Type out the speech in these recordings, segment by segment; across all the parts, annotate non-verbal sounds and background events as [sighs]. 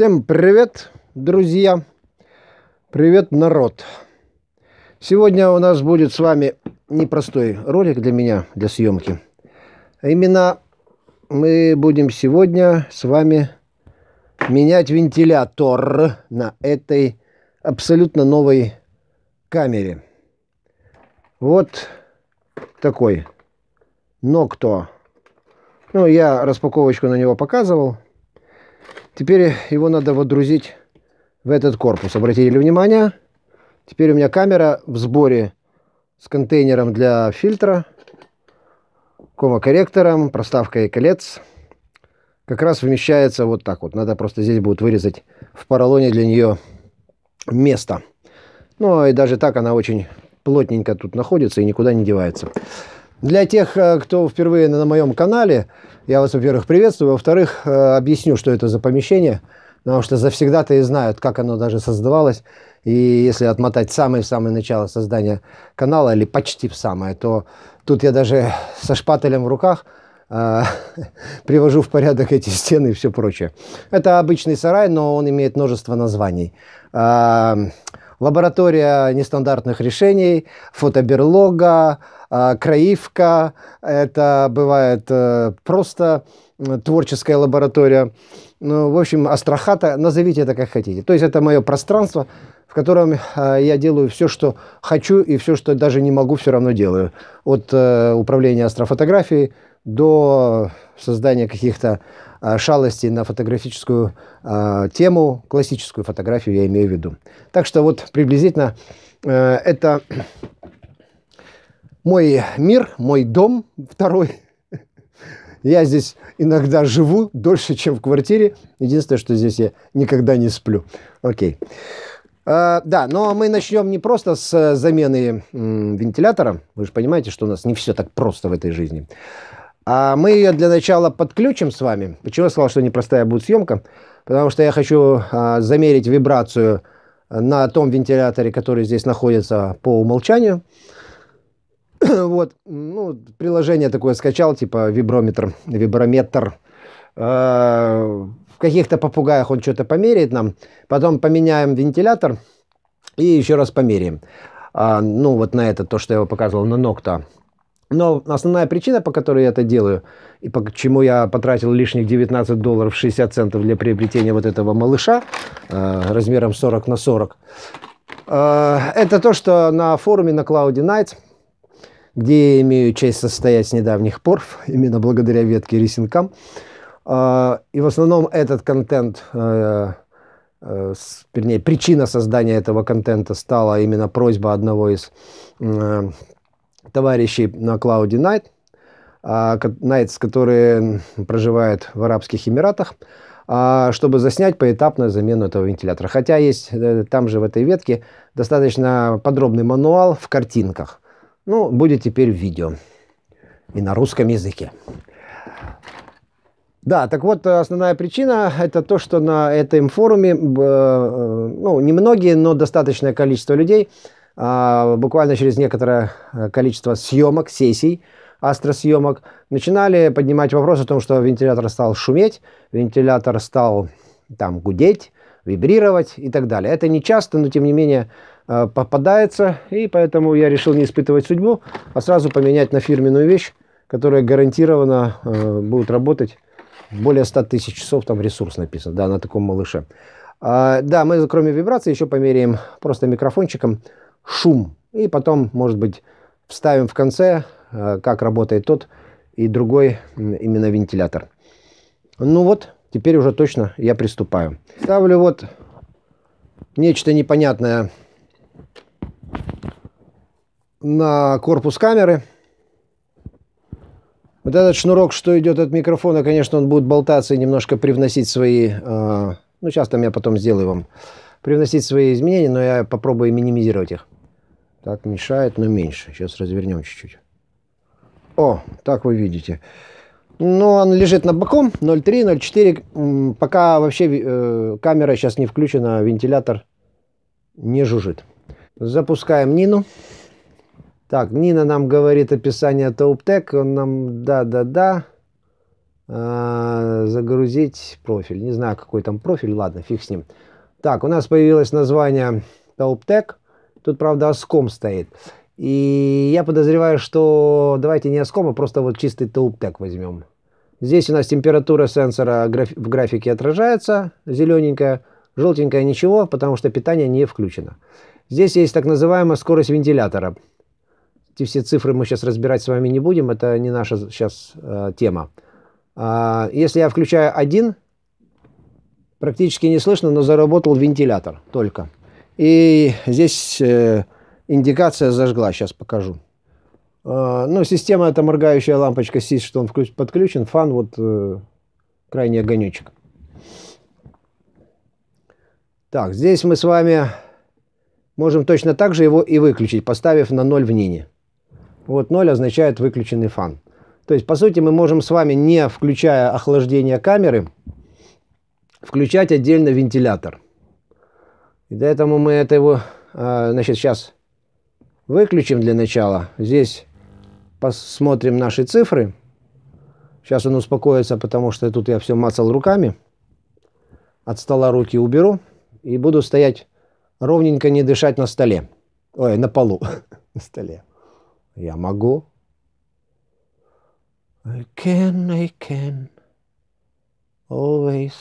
Всем привет, друзья! Привет, народ! Сегодня у нас будет с вами непростой ролик для меня, для съемки. А именно мы будем сегодня с вами менять вентилятор на этой абсолютно новой камере. Вот такой Нокто. Ну, я распаковочку на него показывал – Теперь его надо водрузить в этот корпус. Обратили внимание. Теперь у меня камера в сборе с контейнером для фильтра, комокорректором, проставкой колец. Как раз вмещается вот так вот. Надо просто здесь будет вырезать в поролоне для нее место. Ну а и даже так она очень плотненько тут находится и никуда не девается. Для тех, э, кто впервые на моем канале, я вас, во-первых, приветствую, во-вторых, э, объясню, что это за помещение, потому что завсегда-то и знают, как оно даже создавалось. И если отмотать самое-самое начало создания канала, или почти в самое, то тут я даже со шпателем в руках э, [laughs] привожу в порядок эти стены и все прочее. Это обычный сарай, но он имеет множество названий. лаборатория нестандартных решений, фотоберлога, а, краивка, это бывает э, просто творческая лаборатория. Ну, в общем, астрахата, назовите это как хотите. То есть это мое пространство, в котором а, я делаю все, что хочу, и все, что даже не могу, все равно делаю. От э, управления астрофотографией до создания каких-то а, шалостей на фотографическую тему, классическую фотографию я имею в виду. Так что вот приблизительно э, это мой мир, мой дом второй. [laughs] Я здесь иногда живу дольше, чем в квартире. Единственное, что здесь я никогда не сплю. Окей. А, да, но мы начнем не просто с э, замены м, вентилятора. Вы же понимаете, что у нас не все так просто в этой жизни. А мы ее для начала подключим с вами. Почему я сказал, что непростая будет съемка? Потому что я хочу а, замерить вибрацию на том вентиляторе, который здесь находится по умолчанию. [clears throat] вот, ну, приложение такое скачал, типа виброметр, виброметр. А, в каких-то попугаях он что-то померяет нам. Потом поменяем вентилятор и еще раз померяем. А, ну, вот на это, то, что я его показывал, на Нокта. Но основная причина, по которой я это делаю, и почему я потратил лишних 19 долларов 60 центов для приобретения вот этого малыша а, размером 40 на 40, это то, что на форуме на Cloud Nights где я имею честь состоять с недавних пор, [laughs] именно благодаря ветке Рисинкам. А, и в основном этот контент, э, э, вернее, причина создания этого контента стала именно просьба одного из э, товарищей на Cloudy Night, Найтс, который проживает в Арабских Эмиратах, а, чтобы заснять поэтапную замену этого вентилятора. Хотя есть там же в этой ветке достаточно подробный мануал в картинках. Ну, будет теперь в видео и на русском языке. Да, так вот, э, основная причина – это то, что на этом форуме, э, э, ну, немногие, но достаточное количество людей, а, буквально через некоторое количество съемок, сессий, астросъемок, начинали поднимать вопрос о том, что вентилятор стал шуметь, вентилятор стал там гудеть, вибрировать и так далее. Это не часто, но тем не менее э, попадается, и поэтому я решил не испытывать судьбу, а сразу поменять на фирменную вещь, которая гарантированно э, будет работать более 100 тысяч часов, там ресурс написан, да, на таком малыше. А, да, мы кроме вибрации еще померяем просто микрофончиком шум, и потом, может быть, вставим в конце, э, как работает тот и другой именно вентилятор. Ну вот, Теперь уже точно я приступаю. Ставлю вот нечто непонятное на корпус камеры. Вот этот шнурок, что идет от микрофона, конечно, он будет болтаться и немножко привносить свои... Э, ну, сейчас там я потом сделаю вам. Привносить свои изменения, но я попробую минимизировать их. Так, мешает, но меньше. Сейчас развернем чуть-чуть. О, так вы видите. Но ну, он лежит на боку, 0,3, 0,4. Пока вообще э, камера сейчас не включена, вентилятор не жужжит. Запускаем Нину. Так, Нина нам говорит описание Тауптек. Он нам, да-да-да, э, загрузить профиль. Не знаю, какой там профиль, ладно, фиг с ним. Так, у нас появилось название Тауптек. Тут, правда, оском стоит. И я подозреваю, что давайте не оскома, просто вот чистый таубтек возьмем. Здесь у нас температура сенсора в графике отражается, зелененькая, желтенькая ничего, потому что питание не включено. Здесь есть так называемая скорость вентилятора. Эти все цифры мы сейчас разбирать с вами не будем, это не наша сейчас э, тема. А, если я включаю один, практически не слышно, но заработал вентилятор только. И здесь... Э, Индикация зажгла, сейчас покажу. А, ну, система это моргающая лампочка сидит что он подключен. Фан вот э, крайний огонечек. Так, здесь мы с вами можем точно так же его и выключить, поставив на 0 в нине. Вот 0 означает выключенный фан. То есть, по сути, мы можем с вами, не включая охлаждение камеры, включать отдельно вентилятор. И для этого мы это его, э, значит, сейчас Выключим для начала. Здесь посмотрим наши цифры. Сейчас он успокоится, потому что тут я все мацал руками. От стола руки уберу и буду стоять ровненько, не дышать на столе. Ой, на полу. [laughs] на столе. Я могу. I can, I can. Always.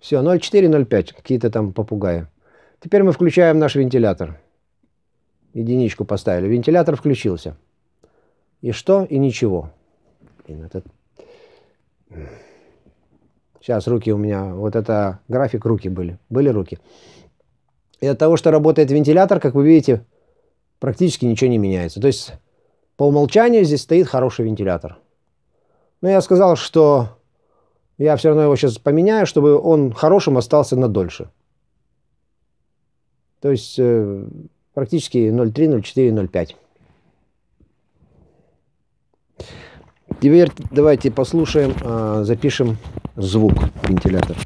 Все, 0,4, 0,5. Какие-то там попугаи. Теперь мы включаем наш вентилятор единичку поставили, вентилятор включился. И что? И ничего. Блин, этот... Сейчас руки у меня, вот это график руки были, были руки. И от того, что работает вентилятор, как вы видите, практически ничего не меняется. То есть по умолчанию здесь стоит хороший вентилятор. Но я сказал, что я все равно его сейчас поменяю, чтобы он хорошим остался надольше. То есть э, практически 0,3, 0,4, 0,5. Теперь давайте послушаем, а, запишем звук вентилятора.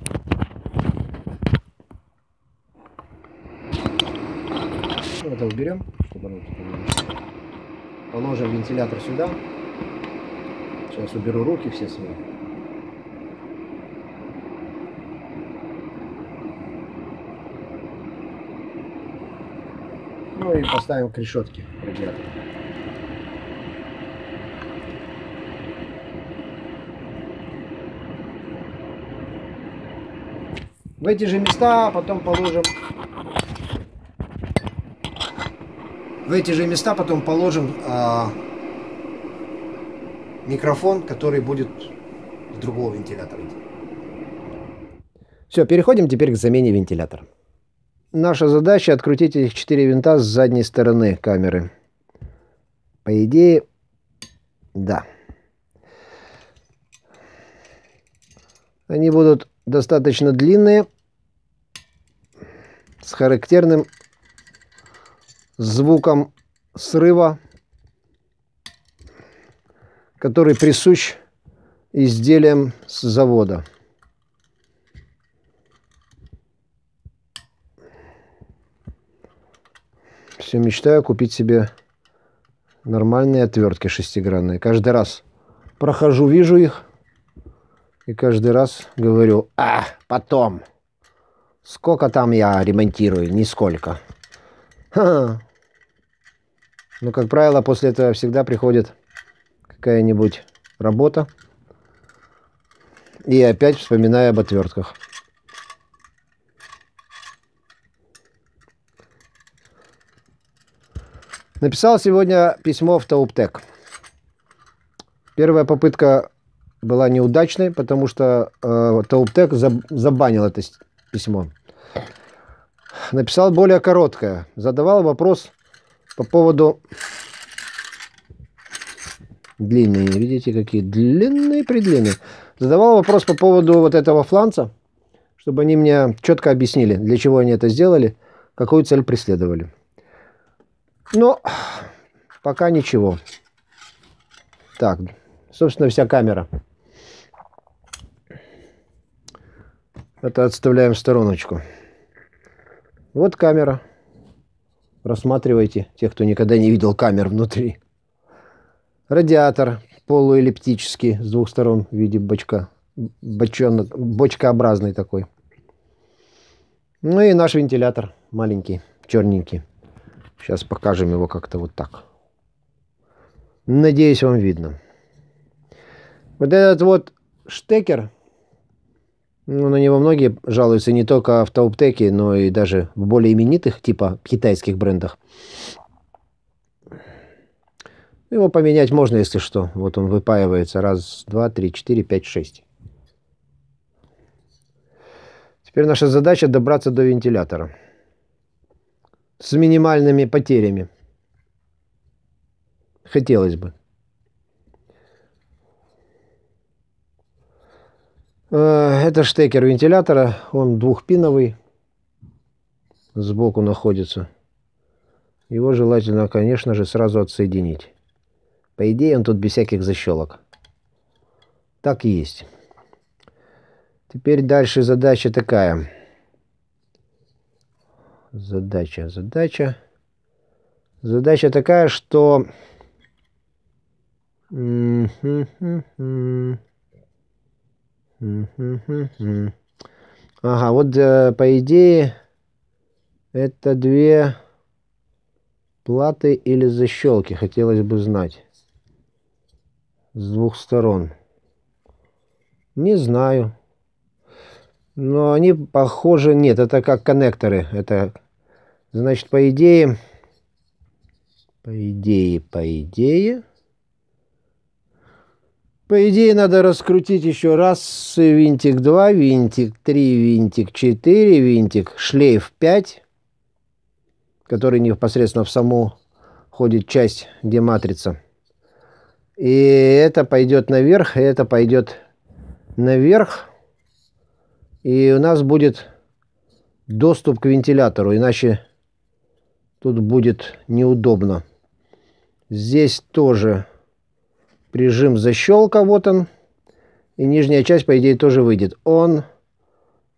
Это уберем, чтобы оно Положим вентилятор сюда. Сейчас уберу руки все свои. Ну и поставим к решетке радиатор. В эти же места потом положим в эти же места потом положим а, микрофон, который будет с другого вентилятора. Все, переходим теперь к замене вентилятора. Наша задача открутить этих четыре винта с задней стороны камеры. По идее, да. Они будут достаточно длинные, с характерным звуком срыва, который присущ изделиям с завода. Все мечтаю купить себе нормальные отвертки шестигранные. Каждый раз прохожу, вижу их. И каждый раз говорю, а, потом. Сколько там я ремонтирую? Нисколько. Ха-ха. Но, как правило, после этого всегда приходит какая-нибудь работа. И опять вспоминаю об отвертках. Написал сегодня письмо в Тауптек. Первая попытка была неудачной, потому что э, Тауптек заб- забанил это письмо. Написал более короткое. Задавал вопрос по поводу длинные. Видите, какие длинные предлинные. Задавал вопрос по поводу вот этого фланца, чтобы они мне четко объяснили, для чего они это сделали, какую цель преследовали. Но ну, пока ничего. Так, собственно, вся камера. Это отставляем в стороночку. Вот камера. Рассматривайте, тех, кто никогда не видел камер внутри. Радиатор полуэллиптический с двух сторон в виде бочка. Бочонок, бочкообразный такой. Ну и наш вентилятор маленький, черненький. Сейчас покажем его как-то вот так. Надеюсь, вам видно. Вот этот вот штекер, ну, на него многие жалуются не только в Тауптеке, но и даже в более именитых, типа китайских брендах. Его поменять можно, если что. Вот он выпаивается. Раз, два, три, четыре, пять, шесть. Теперь наша задача добраться до вентилятора с минимальными потерями. Хотелось бы. Э, это штекер вентилятора, он двухпиновый, сбоку находится. Его желательно, конечно же, сразу отсоединить. По идее, он тут без всяких защелок. Так и есть. Теперь дальше задача такая – задача, задача. Задача такая, что... Ага, вот э, по идее это две платы или защелки, хотелось бы знать. С двух сторон. Не знаю. Но они похожи... Нет, это как коннекторы. Это, значит, по идее... По идее, по идее... По идее, надо раскрутить еще раз винтик 2, винтик 3, винтик 4, винтик, шлейф 5, который непосредственно в саму входит часть, где матрица. И это пойдет наверх, и это пойдет наверх. И у нас будет доступ к вентилятору, иначе тут будет неудобно. Здесь тоже прижим защелка, вот он. И нижняя часть, по идее, тоже выйдет. Он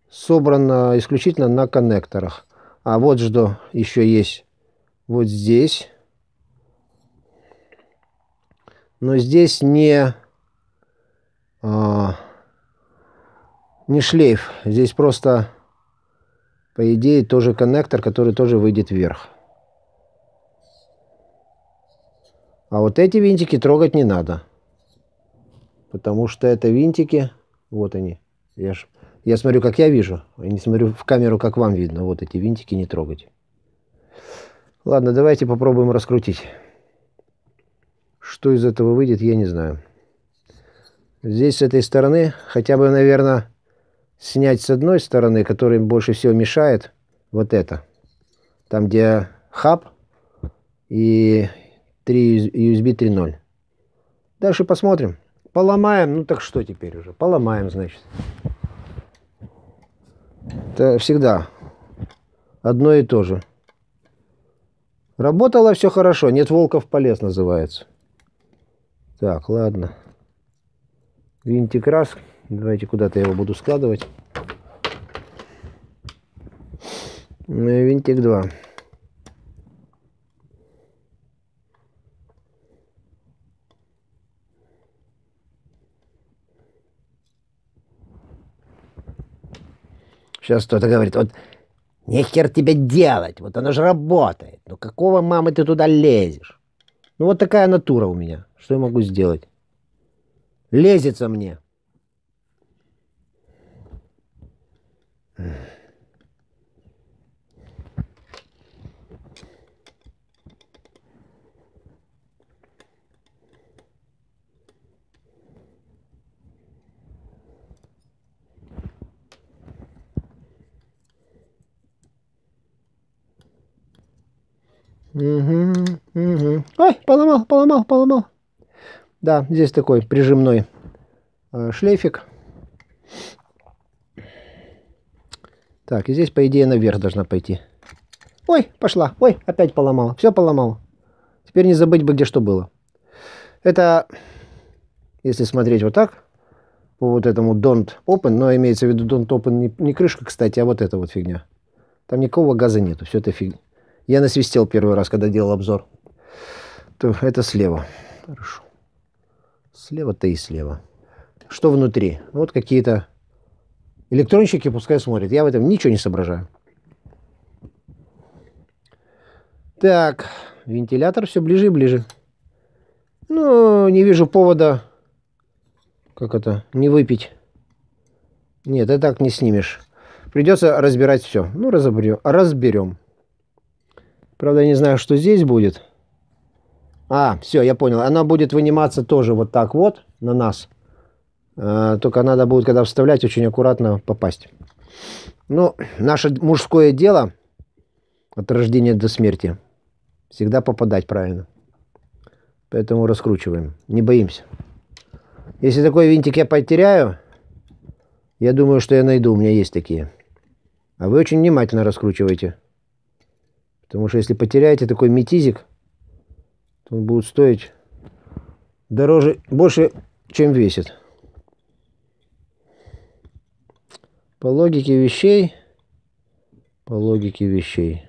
собран а, исключительно на коннекторах. А вот что еще есть вот здесь. Но здесь не... А, не шлейф. Здесь просто, по идее, тоже коннектор, который тоже выйдет вверх. А вот эти винтики трогать не надо. Потому что это винтики, вот они. Я, ж, я смотрю, как я вижу, я не смотрю в камеру, как вам видно. Вот эти винтики не трогать. Ладно, давайте попробуем раскрутить. Что из этого выйдет, я не знаю. Здесь с этой стороны хотя бы, наверное, снять с одной стороны, который больше всего мешает, вот это. Там, где хаб и 3 USB 3.0. Дальше посмотрим. Поломаем, ну так что теперь уже? Поломаем, значит. Это всегда одно и то же. Работало все хорошо, нет волков полез называется. Так, ладно. Винтик раз. Давайте куда-то я его буду складывать. Ну винтик 2. Сейчас кто-то говорит, вот нехер тебе делать, вот оно же работает. Ну какого мамы ты туда лезешь? Ну вот такая натура у меня. Что я могу сделать? Лезется мне. Угу, угу. Ой, поломал, поломал, поломал. Да, здесь такой прижимной э, шлейфик. Так, и здесь, по идее, наверх должна пойти. Ой, пошла. Ой, опять поломал. Все поломал. Теперь не забыть бы, где что было. Это, если смотреть вот так, по вот этому don't open, но имеется в виду don't open не, не крышка, кстати, а вот эта вот фигня. Там никакого газа нету, все это фигня. Я насвистел первый раз, когда делал обзор. Это слева. Хорошо. Слева-то и слева. Что внутри? Ну, вот какие-то электронщики пускай смотрят. Я в этом ничего не соображаю. Так, вентилятор все ближе и ближе. Ну, не вижу повода, как это, не выпить. Нет, ты так не снимешь. Придется разбирать все. Ну, разберем. разберем. Правда, я не знаю, что здесь будет. А, все, я понял. Она будет выниматься тоже вот так вот на нас. Э, только надо будет, когда вставлять, очень аккуратно попасть. Ну, наше мужское дело от рождения до смерти. Всегда попадать правильно. Поэтому раскручиваем. Не боимся. Если такой винтик я потеряю, я думаю, что я найду. У меня есть такие. А вы очень внимательно раскручиваете. Потому что если потеряете такой метизик, то он будет стоить дороже, больше, чем весит. По логике вещей, по логике вещей,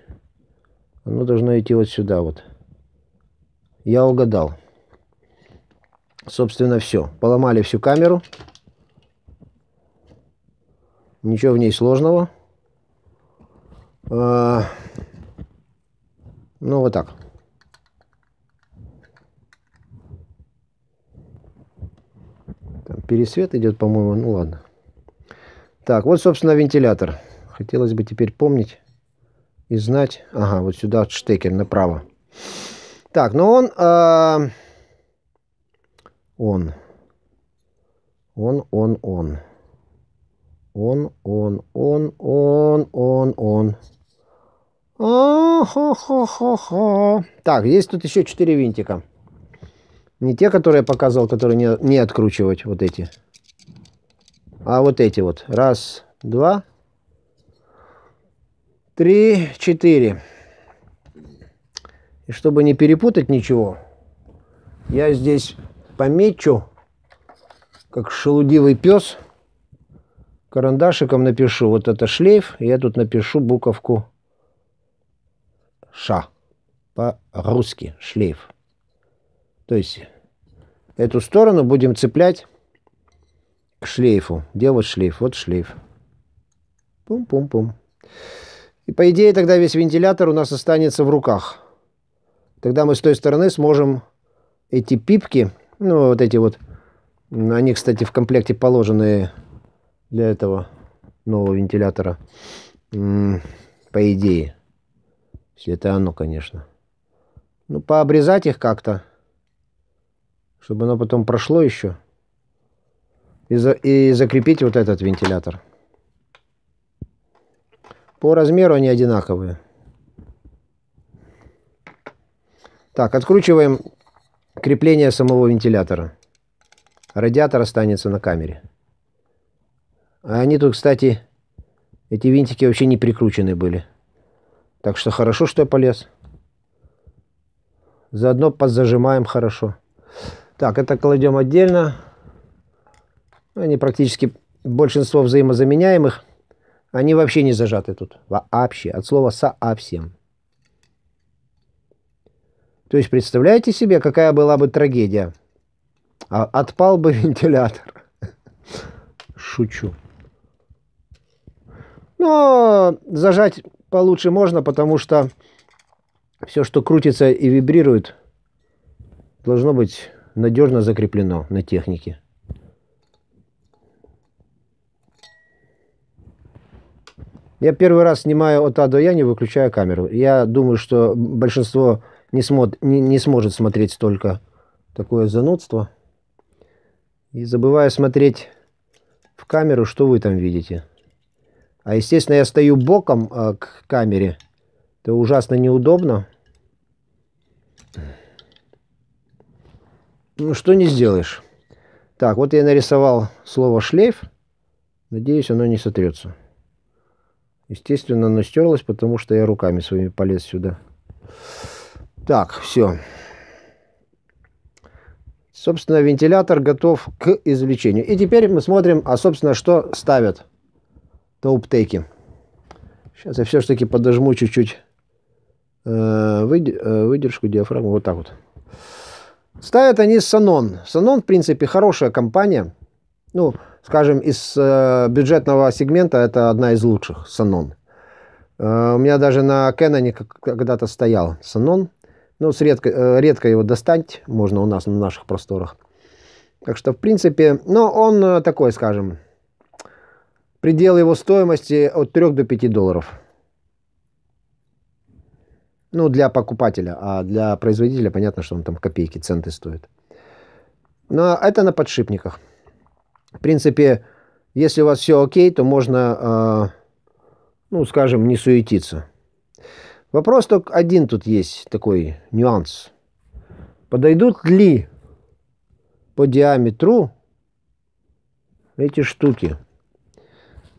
оно должно идти вот сюда вот. Я угадал. Собственно, все. Поломали всю камеру. Ничего в ней сложного. А, ну, вот так. Там пересвет идет, по-моему. Ну, ладно. Так, вот, собственно, вентилятор. Хотелось бы теперь помнить и знать. Ага, вот сюда штекер направо. Так, но ну он... Э, он. Он, он, он. Он, он, он, он, он, он. О-хо-хо-хо-хо. Так, есть тут еще 4 винтика. Не те, которые я показывал, которые не, не откручивать, вот эти. А вот эти вот. Раз, два, три, четыре. И чтобы не перепутать ничего, я здесь помечу, как шелудивый пес, карандашиком напишу вот это шлейф, и я тут напишу буковку ша. По-русски шлейф. То есть эту сторону будем цеплять к шлейфу. Где вот шлейф? Вот шлейф. Пум-пум-пум. И по идее тогда весь вентилятор у нас останется в руках. Тогда мы с той стороны сможем эти пипки, ну вот эти вот, они, кстати, в комплекте положены для этого нового вентилятора, по идее. Если это оно, конечно. Ну, пообрезать их как-то, чтобы оно потом прошло еще. И, за, и закрепить вот этот вентилятор. По размеру они одинаковые. Так, откручиваем крепление самого вентилятора. Радиатор останется на камере. А они тут, кстати, эти винтики вообще не прикручены были. Так что хорошо, что я полез. Заодно подзажимаем хорошо. Так, это кладем отдельно. Они практически большинство взаимозаменяемых. Они вообще не зажаты тут. Вообще. От слова совсем. То есть представляете себе, какая была бы трагедия? А отпал бы [laughs] вентилятор. Шучу. Но зажать получше можно, потому что все, что крутится и вибрирует, должно быть надежно закреплено на технике. Я первый раз снимаю от А до Я, не выключая камеру. Я думаю, что большинство не, смо- не, не сможет смотреть столько такое занудство. И забываю смотреть в камеру, что вы там видите. А, естественно, я стою боком э, к камере. Это ужасно неудобно. Ну, что не сделаешь. Так, вот я нарисовал слово «шлейф». Надеюсь, оно не сотрется. Естественно, оно стерлось, потому что я руками своими полез сюда. Так, все. Собственно, вентилятор готов к извлечению. И теперь мы смотрим, а, собственно, что ставят топ-теки. Сейчас я все-таки подожму чуть-чуть э, э, выдержку, диафрагму, вот так вот. Ставят они Санон. Санон, в принципе, хорошая компания. Ну, скажем, из э, бюджетного сегмента это одна из лучших, Санон. у меня даже на Кэноне когда-то стоял Санон. Ну, с редко, редко его достать можно у нас на наших просторах. Так что, в принципе, но он такой, скажем, Предел его стоимости от 3 до 5 долларов. Ну, для покупателя, а для производителя понятно, что он там копейки, центы стоит. Но это на подшипниках. В принципе, если у вас все окей, то можно, э, ну, скажем, не суетиться. Вопрос только один тут есть, такой нюанс. Подойдут ли по диаметру эти штуки?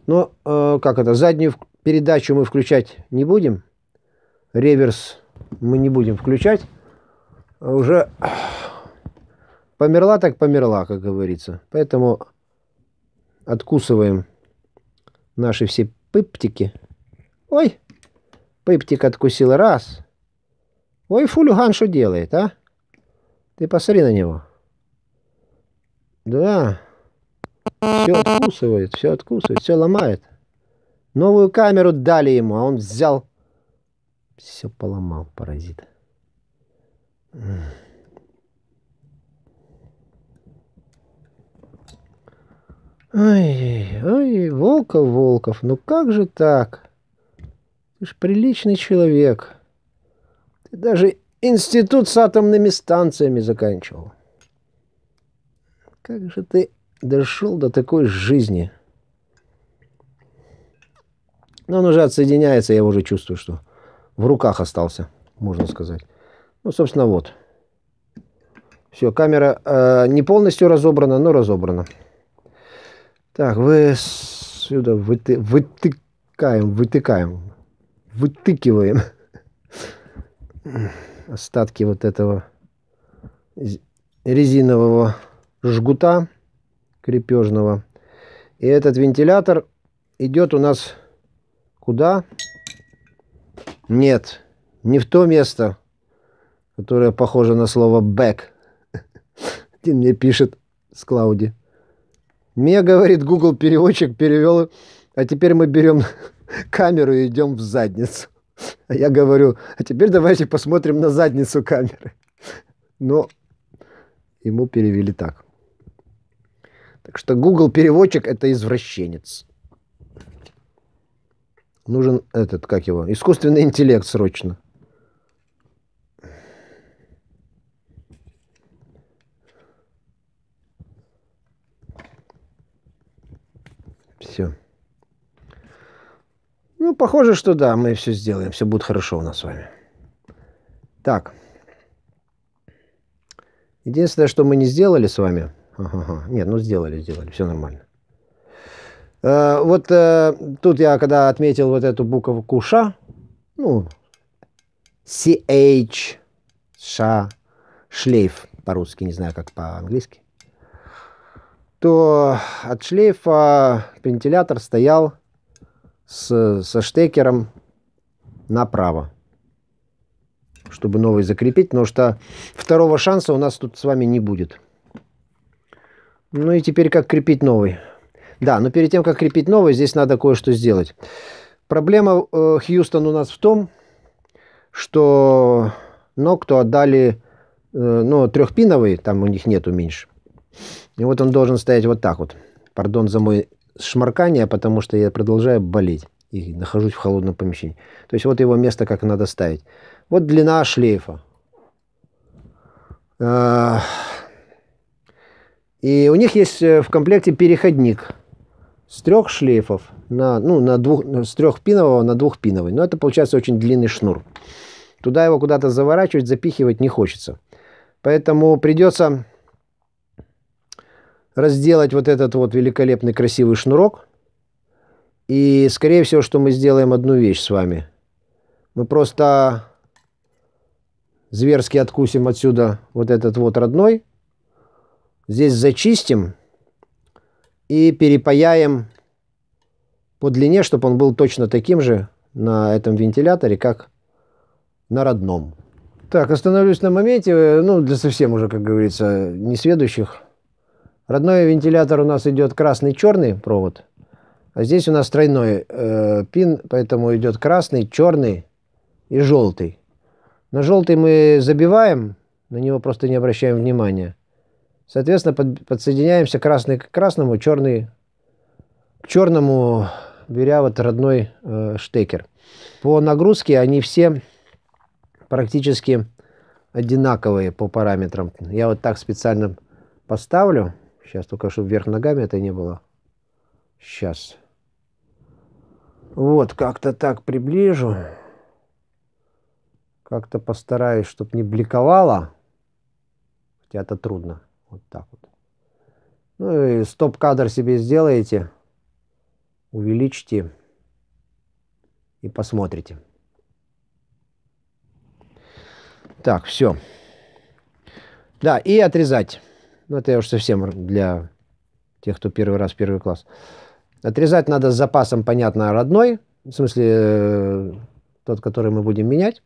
Но, э, как это, заднюю передачу мы включать не будем. Реверс мы не будем включать. А уже [sighs] померла так померла, как говорится. Поэтому откусываем наши все пыптики. Ой, пыптик откусил раз. Ой, фулюган что делает, а? Ты посмотри на него. Да все откусывает, все откусывает, все ломает. Новую камеру дали ему, а он взял... Все поломал, паразит. Ой, ой, Волков, Волков, ну как же так? Ты ж приличный человек. Ты даже институт с атомными станциями заканчивал. Как же ты дошел до такой жизни. Но он уже отсоединяется, я уже чувствую, что в руках остался, можно сказать. Ну, собственно, вот. Все, камера э, не полностью разобрана, но разобрана. Так, вы сюда выты, вытыкаем, вытыкаем, вытыкиваем [laughs] остатки вот этого резинового жгута крепежного. И этот вентилятор идет у нас куда? Нет, не в то место, которое похоже на слово «back». [laughs] Тим мне пишет с Клауди. Мне, говорит, Google переводчик перевел, а теперь мы берем [laughs] камеру и идем в задницу. А я говорю, а теперь давайте посмотрим на задницу камеры. [laughs] Но ему перевели так. Так что Google переводчик это извращенец. Нужен этот, как его, искусственный интеллект срочно. Все. Ну, похоже, что да, мы все сделаем. Все будет хорошо у нас с вами. Так. Единственное, что мы не сделали с вами – Ага, Нет, ну сделали, сделали, все нормально. Э, вот э, тут я когда отметил вот эту букву Ш, ну, CH, Ш, шлейф по-русски, не знаю, как по-английски, то от шлейфа вентилятор стоял с, со штекером направо, чтобы новый закрепить, потому что второго шанса у нас тут с вами не будет. Ну и теперь как крепить новый. Да, но перед тем, как крепить новый, здесь надо кое-что сделать. Проблема э, Хьюстон у нас в том, что Нокту отдали, э, ну, трехпиновый, там у них нету меньше. И вот он должен стоять вот так вот. Пардон за мой шмаркание, потому что я продолжаю болеть и нахожусь в холодном помещении. То есть вот его место как надо ставить. Вот длина шлейфа. Э, и у них есть э, в комплекте переходник с трех шлейфов на, ну, на двух, с трехпинового на двухпиновый. Но это получается очень длинный шнур. Туда его куда-то заворачивать, запихивать не хочется. Поэтому придется разделать вот этот вот великолепный красивый шнурок. И, скорее всего, что мы сделаем одну вещь с вами. Мы просто зверски откусим отсюда вот этот вот родной здесь зачистим и перепаяем по длине, чтобы он был точно таким же на этом вентиляторе, как на родном. Так, остановлюсь на моменте, ну, для совсем уже, как говорится, несведущих. Родной вентилятор у нас идет красный-черный провод, а здесь у нас тройной э, пин, поэтому идет красный, черный и желтый. На желтый мы забиваем, на него просто не обращаем внимания. Соответственно, под, подсоединяемся красный к красному, черный к черному, беря вот родной э, штекер. По нагрузке они все практически одинаковые по параметрам. Я вот так специально поставлю. Сейчас только, чтобы вверх ногами это не было. Сейчас. Вот, как-то так приближу. Как-то постараюсь, чтобы не бликовало. Хотя это трудно. Вот так вот. Ну и стоп-кадр себе сделаете, увеличите и посмотрите. Так, все. Да, и отрезать. Ну, это я уж совсем для тех, кто первый раз, первый класс. Отрезать надо с запасом, понятно, родной. В смысле, э, тот, который мы будем менять.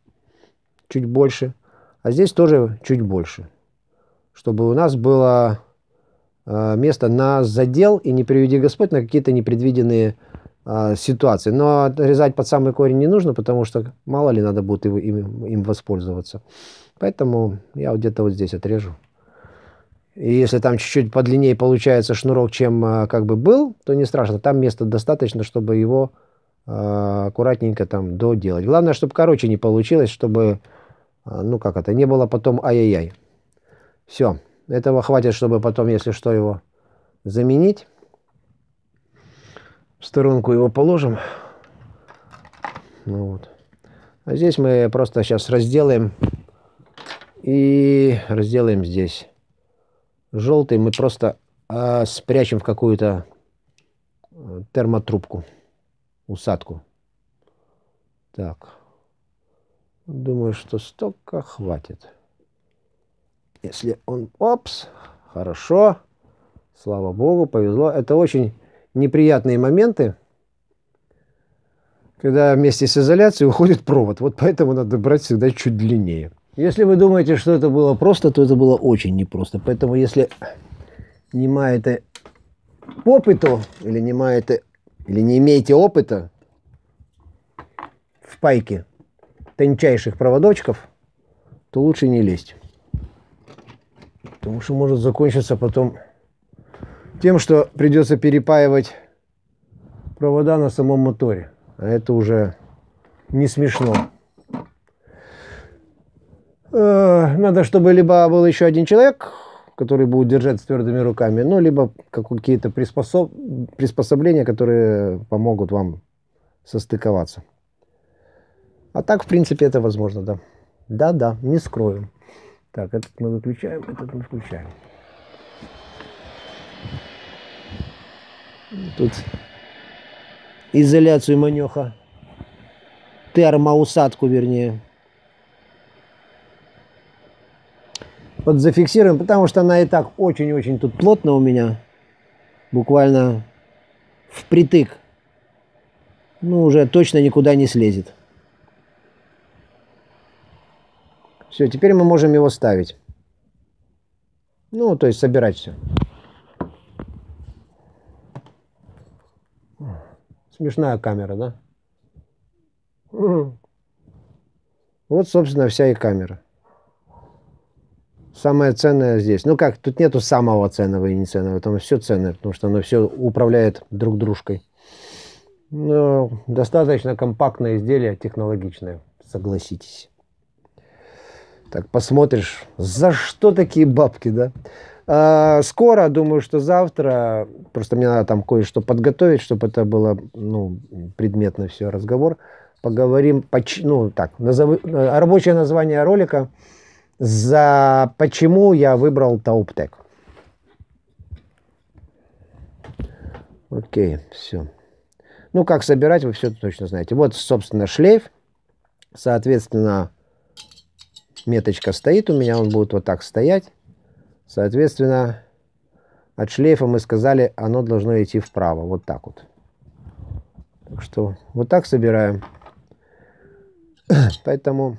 Чуть больше. А здесь тоже чуть больше чтобы у нас было э, место на задел и не приведи Господь на какие-то непредвиденные э, ситуации. Но отрезать под самый корень не нужно, потому что мало ли надо будет им, им воспользоваться. Поэтому я вот где-то вот здесь отрежу. И если там чуть-чуть подлиннее получается шнурок, чем э, как бы был, то не страшно. Там места достаточно, чтобы его аккуратненько там доделать. Главное, чтобы короче не получилось, чтобы, ну как это, не было потом ай-яй-яй. Все, этого хватит, чтобы потом, если что, его заменить. В сторонку его положим. Ну вот. А здесь мы просто сейчас разделаем и разделаем здесь. Желтый мы просто а, спрячем в какую-то э, термотрубку, усадку. Так. Думаю, что столько хватит. Если он... Опс, хорошо. Слава богу, повезло. Это очень неприятные моменты, когда вместе с изоляцией уходит провод. Вот поэтому надо брать всегда чуть длиннее. Если вы думаете, что это было просто, то это было очень непросто. Поэтому если не маете опыту, или не маете, или не имеете опыта в пайке тончайших проводочков, то лучше не лезть. Потому что может закончиться потом тем, что придется перепаивать провода на самом моторе. А это уже не смешно. Э, надо, чтобы либо был еще один человек, который будет держать с твердыми руками, ну, либо какие-то приспособ... приспособления, которые помогут вам состыковаться. А так, в принципе, это возможно, да. Да-да, не скрою. Так, этот мы выключаем, этот мы включаем. Тут изоляцию манеха. Термоусадку, вернее. Вот зафиксируем, потому что она и так очень-очень тут плотно у меня. Буквально впритык. Ну, уже точно никуда не слезет. Все, теперь мы можем его ставить. Ну, то есть собирать все. Смешная камера, да? Вот, собственно, вся и камера. Самое ценное здесь. Ну как, тут нету самого ценного и не ценного. Там все ценное, потому что оно все управляет друг дружкой. Но ну, достаточно компактное изделие, технологичное, согласитесь. Так посмотришь, за что такие бабки, да? А, скоро, думаю, что завтра. Просто мне надо там кое-что подготовить, чтобы это было ну, предметно все разговор. Поговорим, ну так, назову, э, рабочее название ролика за почему я выбрал Тауптек. Окей, все. Ну, как собирать, вы все точно знаете. Вот, собственно, шлейф. Соответственно, меточка стоит у меня, он будет вот так стоять. Соответственно, от шлейфа мы сказали, оно должно идти вправо, вот так вот. Так что вот так собираем. [coughs] Поэтому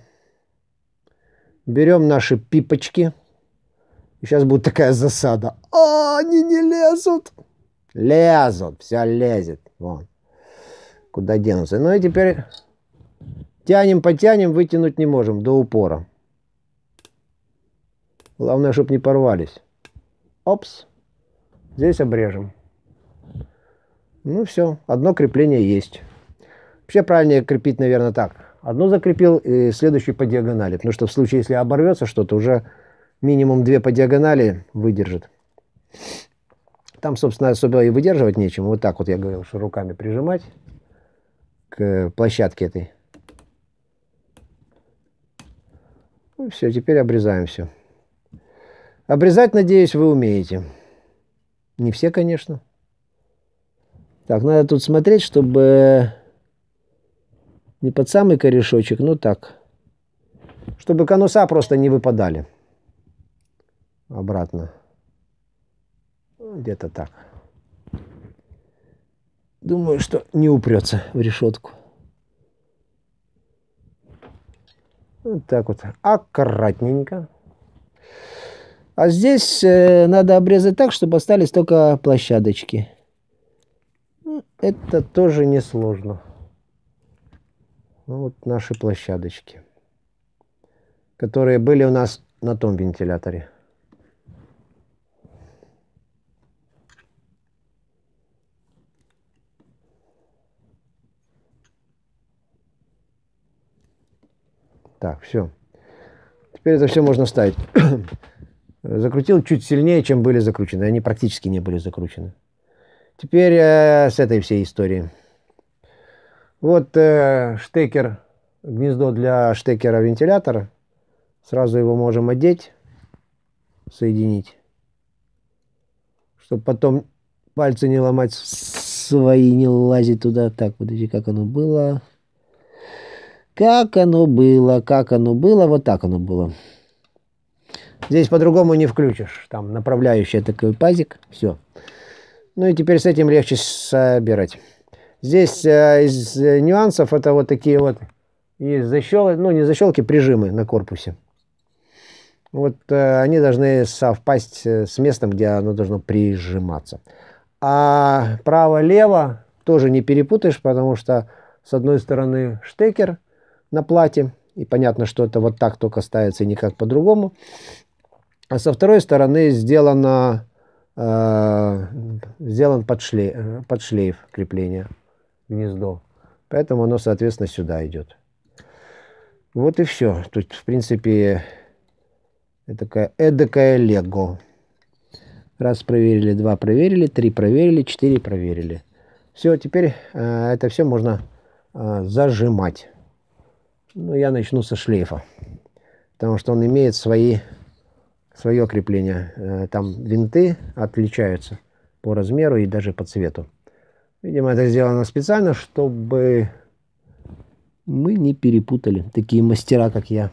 берем наши пипочки. Сейчас будет такая засада. А, они не лезут. Лезут, все лезет. Вон. Куда денутся. Ну и теперь тянем, потянем, вытянуть не можем до упора. Главное, чтобы не порвались. Опс. Здесь обрежем. Ну все, одно крепление есть. Вообще правильнее крепить, наверное, так. Одну закрепил и следующую по диагонали. Потому что в случае, если оборвется что-то, уже минимум две по диагонали выдержит. Там, собственно, особо и выдерживать нечем. Вот так вот я говорил, что руками прижимать к площадке этой. Ну, все, теперь обрезаем все. Обрезать, надеюсь, вы умеете. Не все, конечно. Так, надо тут смотреть, чтобы не под самый корешочек, ну так. Чтобы конуса просто не выпадали. Обратно. Ну, где-то так. Думаю, что не упрется в решетку. Вот так вот. Аккуратненько. А здесь э, надо обрезать так, чтобы остались только площадочки. Ну, это тоже несложно. Ну, вот наши площадочки, которые были у нас на том вентиляторе. Так, все. Теперь это все можно ставить закрутил чуть сильнее, чем были закручены. Они практически не были закручены. Теперь э, с этой всей историей. Вот э, штекер, гнездо для штекера вентилятора. Сразу его можем одеть, соединить, чтобы потом пальцы не ломать свои, не лазить туда. Так, вот эти, как оно было. Как оно было, как оно было, вот так оно было. Здесь по-другому не включишь. Там направляющая такой пазик, все. Ну и теперь с этим легче собирать. Здесь э, из э, нюансов это вот такие вот и защелки, ну не защелки, прижимы на корпусе. Вот э, они должны совпасть э, с местом, где оно должно прижиматься. А право-лево тоже не перепутаешь, потому что с одной стороны штекер на плате, и понятно, что это вот так только ставится и никак по-другому. А со второй стороны сделано, э, сделан подшле, под крепления гнездо. Поэтому оно, соответственно, сюда идет. Вот и все. Тут, в принципе, такая эдакая лего. Раз проверили, два проверили, три проверили, четыре проверили. Все, теперь э, это все можно э, зажимать. Ну, я начну со шлейфа, потому что он имеет свои свое крепление. Э, там винты отличаются по размеру и даже по цвету. Видимо, это сделано специально, чтобы мы не перепутали такие мастера, как я.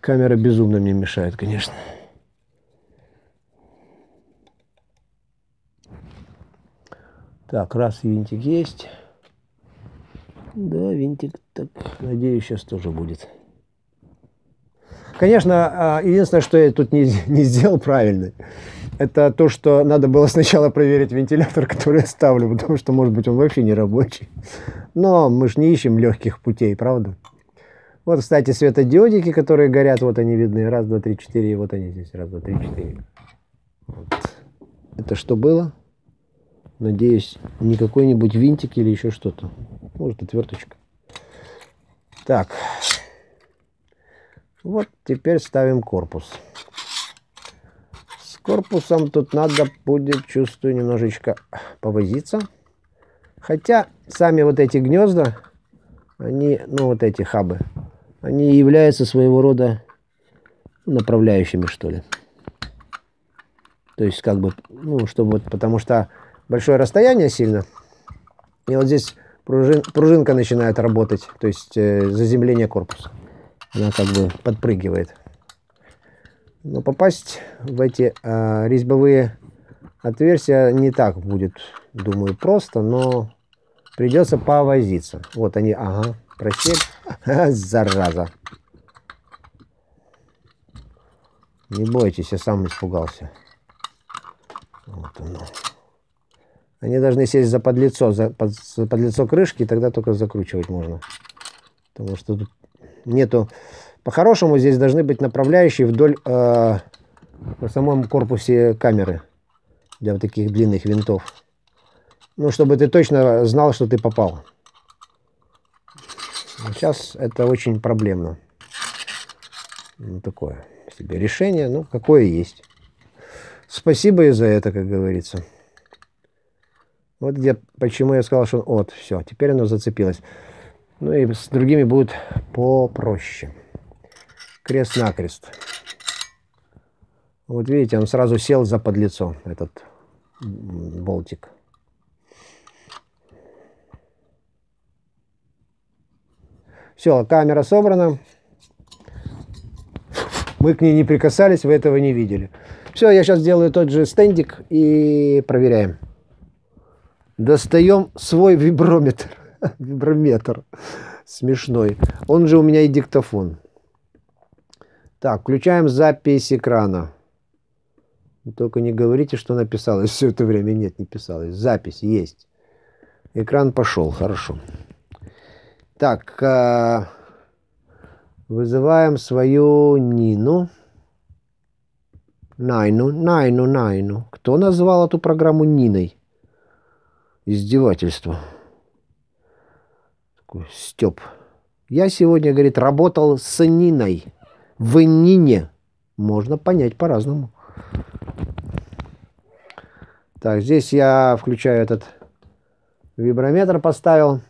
Камера безумно мне мешает, конечно. Так, раз винтик есть. Да, винтик, так, надеюсь, сейчас тоже будет. Конечно, а, единственное, что я тут не, [laughs] не сделал правильно, это то, что надо было сначала проверить вентилятор, [laughs] который я ставлю, потому что, может быть, он вообще не рабочий. Но мы же не ищем легких путей, правда? Вот, кстати, светодиодики, которые горят, вот они видны. Раз, два, три, четыре, и вот они здесь. Раз, два, три, четыре. Вот. Это что было? Надеюсь, не какой-нибудь винтик или еще что-то. Может, отверточка. Так. Вот теперь ставим корпус. С корпусом тут надо будет, чувствую, немножечко повозиться. Хотя сами вот эти гнезда, они, ну вот эти хабы, они являются своего рода направляющими, что ли. То есть, как бы, ну, чтобы, вот, потому что большое расстояние сильно. И вот здесь пружин, пружинка начинает работать, то есть э, заземление корпуса. Она как бы подпрыгивает. Но попасть в эти э, резьбовые отверстия не так будет, думаю, просто, но придется повозиться. Вот они, ага, просели. [laughs] Зараза. Не бойтесь, я сам испугался. Вот оно. Они должны сесть за подлицо, за, под, за подлицо крышки, и тогда только закручивать можно. Потому что тут нету... По-хорошему здесь должны быть направляющие вдоль э, по самом корпусе камеры для вот таких длинных винтов. Ну, чтобы ты точно знал, что ты попал. А сейчас это очень проблемно. Ну, такое себе решение, ну, какое есть. Спасибо и за это, как говорится. Вот где, почему я сказал, что вот все, теперь оно зацепилось. Ну и с другими будет попроще. Крест-накрест. Вот видите, он сразу сел за подлицо, этот болтик. Все, камера собрана. Мы к ней не прикасались, вы этого не видели. Все, я сейчас делаю тот же стендик и проверяем. Достаем свой виброметр. [laughs] виброметр. Смешной. Он же у меня и диктофон. Так, включаем запись экрана. Только не говорите, что написалось [laughs] все это время. Нет, не писалось. Запись есть. Экран пошел. Хорошо. Так, э, вызываем свою Нину. Найну, Найну, Найну. Кто назвал эту программу Ниной? издевательство. Такой степ. Я сегодня, говорит, работал с Ниной. В Нине. Можно понять по-разному. Так, здесь я включаю этот виброметр, поставил.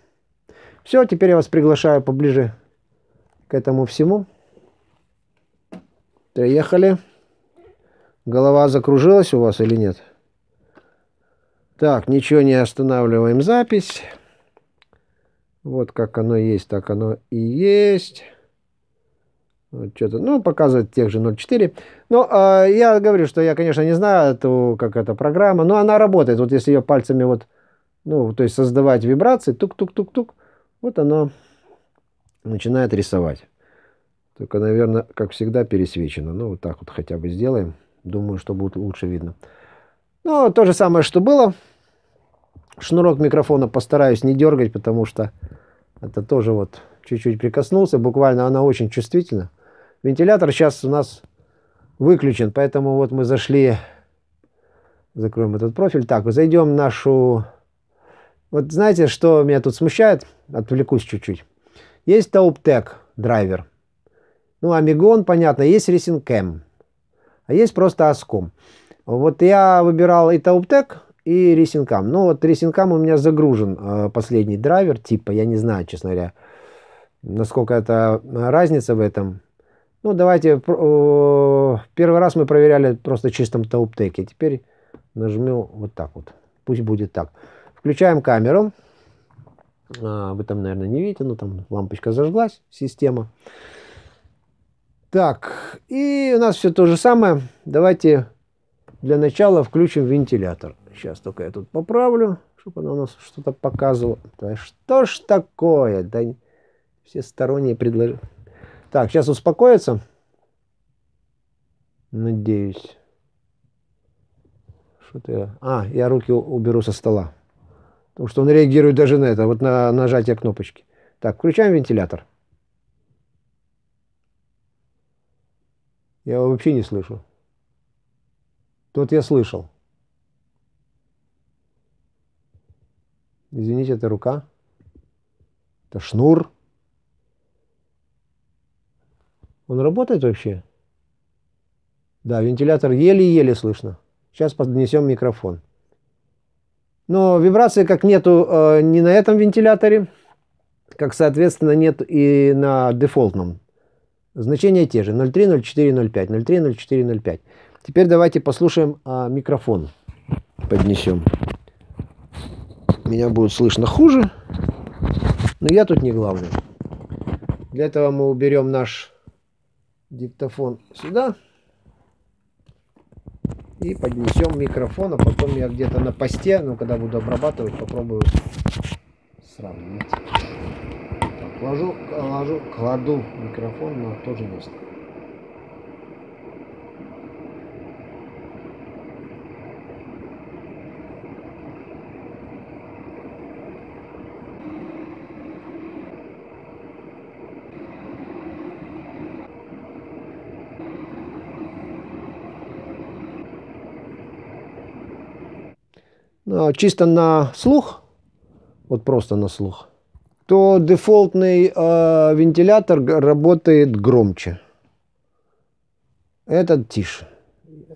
Все, теперь я вас приглашаю поближе к этому всему. Приехали. Голова закружилась у вас или нет? Нет. Так, ничего не останавливаем запись. Вот как оно есть, так оно и есть. Вот что-то, ну, показывает тех же 0.4. Но э, я говорю, что я, конечно, не знаю, эту как эта программа, но она работает. Вот если ее пальцами вот, ну, то есть создавать вибрации, тук-тук-тук-тук, вот она начинает рисовать. Только, наверное, как всегда, пересвечено. Ну, вот так вот хотя бы сделаем. Думаю, что будет лучше видно. Ну, то же самое, что было. Шнурок микрофона постараюсь не дергать, потому что это тоже вот чуть-чуть прикоснулся. Буквально она очень чувствительна. Вентилятор сейчас у нас выключен, поэтому вот мы зашли... Закроем этот профиль. Так, зайдем в нашу... Вот знаете, что меня тут смущает? Отвлекусь чуть-чуть. Есть Taubtec драйвер. Ну, Амигон, понятно, есть Resin Cam. А есть просто Ascom. Вот я выбирал и Таубтек, и Рисинкам. Ну вот Рисинкам у меня загружен э, последний драйвер, типа, я не знаю, честно говоря, насколько это э, разница в этом. Ну давайте, первый раз мы проверяли просто чистом Таубтеке, теперь нажмем вот так вот, пусть будет так. Включаем камеру, а, вы там, наверное, не видите, но там лампочка зажглась, система. Так, и у нас все то же самое, давайте для начала включим вентилятор. Сейчас только я тут поправлю, чтобы она у нас что-то показывала. Да что ж такое? Да все сторонние предложения. Так, сейчас успокоится. Надеюсь. Что-то я... А, я руки уберу со стола. Потому что он реагирует даже на это, вот на нажатие кнопочки. Так, включаем вентилятор. Я его вообще не слышу. Тут я слышал. Извините, это рука. Это шнур. Он работает вообще? Да, вентилятор еле-еле слышно. Сейчас поднесем микрофон. Но вибрации как нету э, не на этом вентиляторе, как, соответственно, нет и на дефолтном. Значения те же. 0,3, 0,4, 0,5. 0,3, 0,4, 0,5. Теперь давайте послушаем а, микрофон. Поднесем. Меня будет слышно хуже, но я тут не главный. Для этого мы уберем наш диктофон сюда и поднесем микрофон, а потом я где-то на посте, ну когда буду обрабатывать, попробую сравнить. Так, ложу, ложу, кладу микрофон на то же место. А, чисто на слух, вот просто на слух, то дефолтный э, вентилятор работает громче. Этот тише.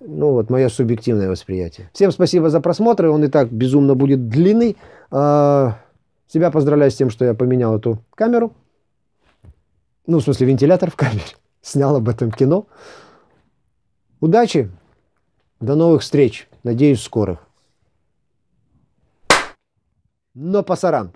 Ну вот мое субъективное восприятие. Всем спасибо за просмотр. Он и так безумно будет длинный. Э, себя поздравляю с тем, что я поменял эту камеру. Ну, в смысле, вентилятор в камере. [laughs] Снял об этом кино. Удачи. До новых встреч. Надеюсь, скорых но пасаран.